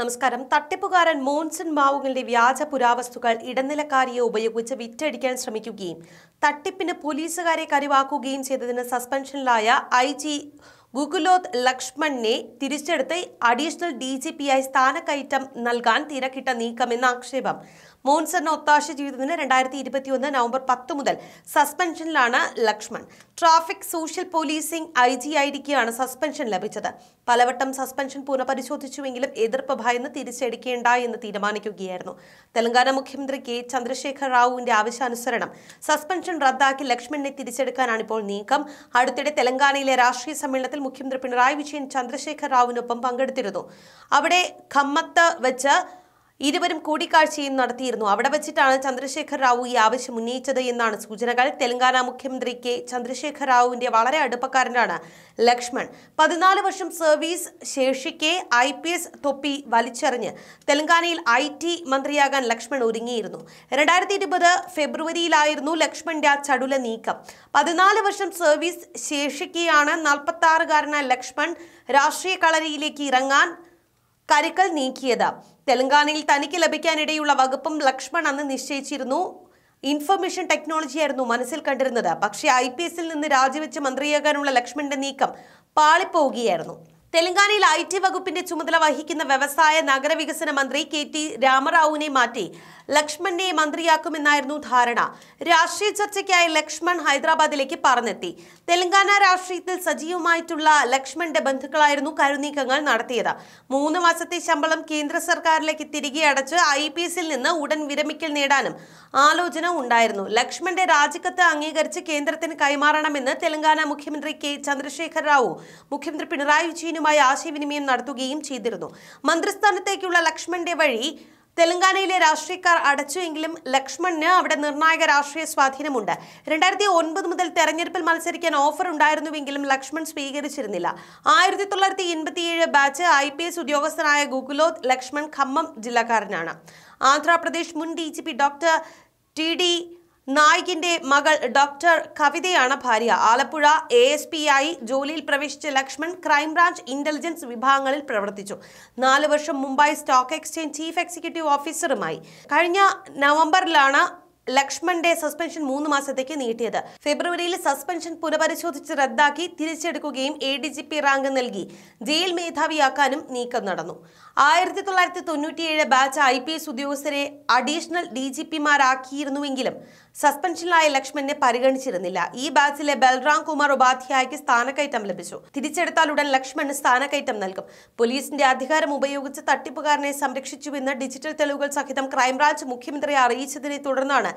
നമസ്കാരം തട്ടിപ്പുകാരൻ മോൻസൺ മാവുകളുടെ വ്യാജ പുരാവസ്തുക്കൾ ഇടനിലക്കാരിയെ ഉപയോഗിച്ച് വിറ്റടിക്കാൻ ശ്രമിക്കുകയും തട്ടിപ്പിന് പോലീസുകാരെ കരുവാക്കുകയും ചെയ്തതിന് സസ്പെൻഷനിലായ ഐ ജി ഗുഗുലോത് ലക്ഷ്മണിനെ തിരിച്ചെടുത്ത് അഡീഷണൽ ഡി ജി ആയി സ്ഥാനക്കയറ്റം നൽകാൻ തിരക്കിട്ട നീക്കമെന്ന ആക്ഷേപം മോൻസറിന് ഒത്താശ ജീവിതത്തിന് രണ്ടായിരത്തി ഇരുപത്തിയൊന്ന് നവംബർ പത്ത് മുതൽ സസ്പെൻഷനിലാണ് Lakshman traffic social policing I G ആയിരിക്കെയാണ് സസ്പെൻഷൻ ലഭിച്ചത് പലവട്ടം സസ്പെൻഷൻ പുനഃപരിശോധിച്ചുവെങ്കിലും എതിർപ്പ് ഭയന്ന് തിരിച്ചെടുക്കേണ്ട എന്ന് തീരുമാനിക്കുകയായിരുന്നു തെലങ്കാന മുഖ്യമന്ത്രി കെ ചന്ദ്രശേഖർ റാവുവിന്റെ ആവശ്യാനുസരണം സസ്പെൻഷൻ റദ്ദാക്കി ലക്ഷ്മണിനെ തിരിച്ചെടുക്കാനാണ് ഇപ്പോൾ നീക്കം അടുത്തിടെ തെലങ്കാനയിലെ രാഷ്ട്രീയ സമ്മേളനത്തിൽ മുഖ്യമന്ത്രി പിണറായി വിജയൻ ചന്ദ്രശേഖർ റാവുവിനൊപ്പം പങ്കെടുത്തിരുന്നു അവിടെ ഖമ്മത്ത് വെച്ച് ഇരുവരും കൂടിക്കാഴ്ചയും നടത്തിയിരുന്നു അവിടെ വെച്ചിട്ടാണ് ചന്ദ്രശേഖർ റാവു ഈ ആവശ്യം ഉന്നയിച്ചത് എന്നാണ് സൂചനകൾ തെലങ്കാന മുഖ്യമന്ത്രി കെ ചന്ദ്രശേഖർ റാവുവിന്റെ വളരെ അടുപ്പക്കാരനാണ് ലക്ഷ്മൺ പതിനാല് വർഷം സർവീസ് ശേഷിക്കെ ഐ പി എസ് തൊപ്പി വലിച്ചെറിഞ്ഞ് തെലങ്കാനയിൽ ഐ ടി മന്ത്രിയാകാൻ ലക്ഷ്മൺ ഒരുങ്ങിയിരുന്നു രണ്ടായിരത്തി ഇരുപത് ഫെബ്രുവരിയിലായിരുന്നു ലക്ഷ്മണിന്റെ ആ ചടുല നീക്കം പതിനാല് വർഷം സർവീസ് ശേഷിക്കെയാണ് നാൽപ്പത്തി ആറുകാരനായ ലക്ഷ്മൺ രാഷ്ട്രീയ കളരിയിലേക്ക് ഇറങ്ങാൻ കരുക്കൾ നീക്കിയത് തെലങ്കാനയിൽ തനിക്ക് ലഭിക്കാനിടയുള്ള വകുപ്പും ലക്ഷ്മൺ അന്ന് നിശ്ചയിച്ചിരുന്നു ഇൻഫർമേഷൻ ടെക്നോളജി ആയിരുന്നു മനസ്സിൽ കണ്ടിരുന്നത് പക്ഷേ ഐ പി എസിൽ നിന്ന് രാജിവെച്ച് മന്ത്രിയാകാനുള്ള ലക്ഷ്മണിന്റെ നീക്കം പാളിപ്പോവുകയായിരുന്നു തെലങ്കാനയിൽ ഐ ടി വകുപ്പിന്റെ ചുമതല വഹിക്കുന്ന വ്യവസായ നഗരവികസന മന്ത്രി കെ ടി രാമറാവുവിനെ മാറ്റി ലക്ഷ്മണനെ മന്ത്രിയാക്കുമെന്നായിരുന്നു ധാരണ രാഷ്ട്രീയ ചർച്ചയ്ക്കായി ലക്ഷ്മൺ ഹൈദരാബാദിലേക്ക് പറഞ്ഞെത്തി തെലങ്കാന രാഷ്ട്രീയത്തിൽ സജീവമായിട്ടുള്ള ലക്ഷ്മണിന്റെ ബന്ധുക്കളായിരുന്നു കരുനീക്കങ്ങൾ നടത്തിയത് മൂന്ന് മാസത്തെ ശമ്പളം കേന്ദ്ര സർക്കാരിലേക്ക് തിരികെ അടച്ച് ഐ പി എസിൽ നിന്ന് ഉടൻ വിരമിക്കൽ നേടാനും ആലോചന ഉണ്ടായിരുന്നു ലക്ഷ്മണിന്റെ രാജിക്കത്ത് അംഗീകരിച്ച് കേന്ദ്രത്തിന് കൈമാറണമെന്ന് തെലങ്കാന മുഖ്യമന്ത്രി കെ ചന്ദ്രശേഖർ റാവു മുഖ്യമന്ത്രി പിണറായി വിജയനും മോദിയുമായി ആശയവിനിമയം നടത്തുകയും ചെയ്തിരുന്നു മന്ത്രിസ്ഥാനത്തേക്കുള്ള ലക്ഷ്മണന്റെ വഴി തെലങ്കാനയിലെ രാഷ്ട്രീയക്കാർ അടച്ചുവെങ്കിലും ലക്ഷ്മണിന് അവിടെ നിർണായക രാഷ്ട്രീയ സ്വാധീനമുണ്ട് രണ്ടായിരത്തി ഒൻപത് മുതൽ തെരഞ്ഞെടുപ്പിൽ മത്സരിക്കാൻ ഓഫർ ഉണ്ടായിരുന്നുവെങ്കിലും ലക്ഷ്മൺ സ്വീകരിച്ചിരുന്നില്ല ആയിരത്തി തൊള്ളായിരത്തി എൺപത്തിയേഴ് ബാച്ച് ഐ പി എസ് ഉദ്യോഗസ്ഥനായ ഗുഗുലോത് ലക്ഷ്മൺ ഖമ്മം ജില്ലക്കാരനാണ് ആന്ധ്രാപ്രദേശ് മുൻ D G P doctor T D നായികിന്റെ മകൾ ഡോക്ടർ കവിതയാണ് ഭാര്യ ആലപ്പുഴ എ എസ് പി ആയി ജോലിയിൽ പ്രവേശിച്ച ലക്ഷ്മൺ ക്രൈംബ്രാഞ്ച് ഇന്റലിജൻസ് വിഭാഗങ്ങളിൽ പ്രവർത്തിച്ചു നാല് വർഷം Mumbai stock exchange chief executive ഓഫീസറുമായി കഴിഞ്ഞ നവംബറിലാണ് ലക്ഷ്മന്റെ സസ്പെൻഷൻ മൂന്ന് മാസത്തേക്ക് നീട്ടിയത് ഫെബ്രുവരിയിൽ സസ്പെൻഷൻ പുനഃപരിശോധിച്ച് റദ്ദാക്കി തിരിച്ചെടുക്കുകയും A D G P rank നൽകി ജയിൽ മേധാവിയാക്കാനും നീക്കം നടന്നു ആയിരത്തി തൊള്ളായിരത്തി തൊണ്ണൂറ്റിയേഴ് ബാച്ച് ഐ പി എസ് ഉദ്യോഗസ്ഥരെ അഡീഷണൽ ഡി ജി പിമാരാക്കിയിരുന്നുവെങ്കിലും സസ്പെൻഷനിലായ ലക്ഷ്മണനെ പരിഗണിച്ചിരുന്നില്ല ഈ ബാച്ചിലെ ബൽറാം കുമാർ ഉപാധ്യായക്ക് സ്ഥാനക്കയറ്റം ലഭിച്ചു തിരിച്ചെടുത്താൽ ഉടൻ ലക്ഷ്മണ് സ്ഥാനക്കയറ്റം നൽകും പോലീസിന്റെ അധികാരം ഉപയോഗിച്ച് തട്ടിപ്പുകാരനെ സംരക്ഷിച്ചുവെന്ന് ഡിജിറ്റൽ തെളിവുകൾ സഹിതം ക്രൈംബ്രാഞ്ച് മുഖ്യമന്ത്രിയെ അറിയിച്ചതിനെ തുടർന്നാണ്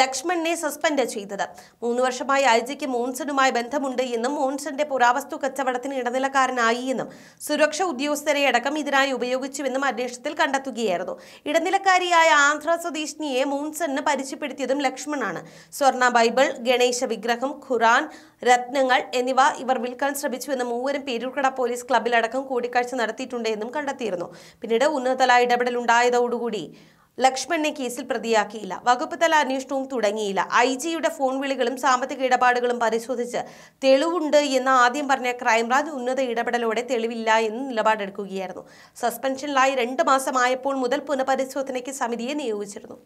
ലക്ഷ്മണനെ സസ്പെൻഡ് ചെയ്തത് മൂന്ന് വർഷമായി ഐജിക്ക് മോൺസണുമായി ബന്ധമുണ്ട് എന്നും മോൺസന്റെ പുരാവസ്തു കച്ചവടത്തിന് ഇടനിലക്കാരനായി എന്നും സുരക്ഷാ ഉദ്യോഗസ്ഥരെ അടക്കം ഇതിനായി ഉപയോഗിച്ചുവെന്നും അന്വേഷണത്തിൽ കണ്ടെത്തുകയായിരുന്നു ഇടനിലക്കാരിയായ ആന്ധ്ര സ്വദേശിനിയെ മോൺസണിന് പരിചയപ്പെടുത്തിയതും ലക്ഷ്മണ് ആണ് സ്വർണ ബൈബിൾ ഗണേശ വിഗ്രഹം ഖുറാൻ രത്നങ്ങൾ എന്നിവ ഇവർ വിൽക്കാൻ ശ്രമിച്ചുവെന്ന് മൂവരും പേരൂർക്കട പോലീസ് ക്ലബിലടക്കം കൂടിക്കാഴ്ച എന്നും കണ്ടെത്തിയിരുന്നു പിന്നീട് ഉന്നതതല ഇടപെടൽ ഉണ്ടായതോടുകൂടി ലക്ഷ്മണനെ കേസിൽ പ്രതിയാക്കിയില്ല വകുപ്പ് തല അന്വേഷണവും തുടങ്ങിയില്ല ഐ ജിയുടെ ഫോൺ വിളികളും സാമ്പത്തിക ഇടപാടുകളും പരിശോധിച്ച് തെളിവുണ്ട് എന്ന് ആദ്യം പറഞ്ഞ ക്രൈംബ്രാഞ്ച് ഉന്നത ഇടപെടലോടെ തെളിവില്ല എന്ന് നിലപാടെടുക്കുകയായിരുന്നു സസ്പെൻഷനിലായി രണ്ട് മാസമായപ്പോൾ മുതൽ പുനഃപരിശോധനയ്ക്ക് സമിതിയെ നിയോഗിച്ചിരുന്നു